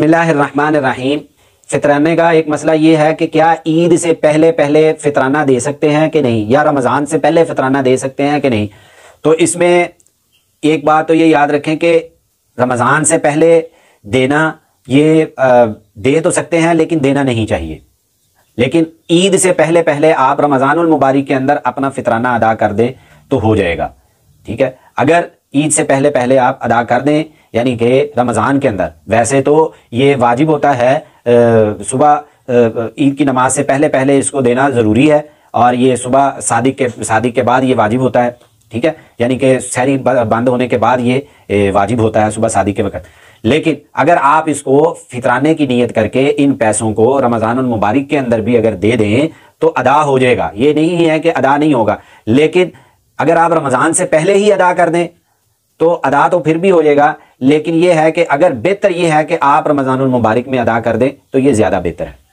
बिसमीम फितराने का एक मसला ये है कि क्या ईद से पहले पहले फितराना दे सकते हैं कि नहीं या रमज़ान से पहले फितराना दे सकते हैं कि नहीं तो इसमें एक बात तो ये याद रखें कि रमज़ान से पहले देना ये दे तो सकते हैं लेकिन देना नहीं चाहिए लेकिन ईद से पहले पहले आप रमज़ान मुबारक के अंदर अपना फितराना अदा कर दें तो हो जाएगा ठीक है अगर ईद से पहले पहले आप अदा कर दें यानी कि रमज़ान के अंदर वैसे तो ये वाजिब होता है सुबह ईद की नमाज से पहले पहले इसको देना ज़रूरी है और ये सुबह शादी के शादी के बाद ये वाजिब होता है ठीक है यानी कि शहरी बंद होने के बाद ये वाजिब होता है सुबह शादी के वक्त लेकिन अगर आप इसको फितराने की नीयत करके इन पैसों को रमज़ान मुबारक के अंदर भी अगर दे दें तो अदा हो जाएगा ये नहीं है कि अदा नहीं होगा लेकिन अगर आप रमज़ान से पहले ही अदा कर दें तो अदा तो फिर भी हो जाएगा लेकिन यह है कि अगर बेहतर यह है कि आप रमज़ान मुबारक में अदा कर दें तो यह ज़्यादा बेहतर है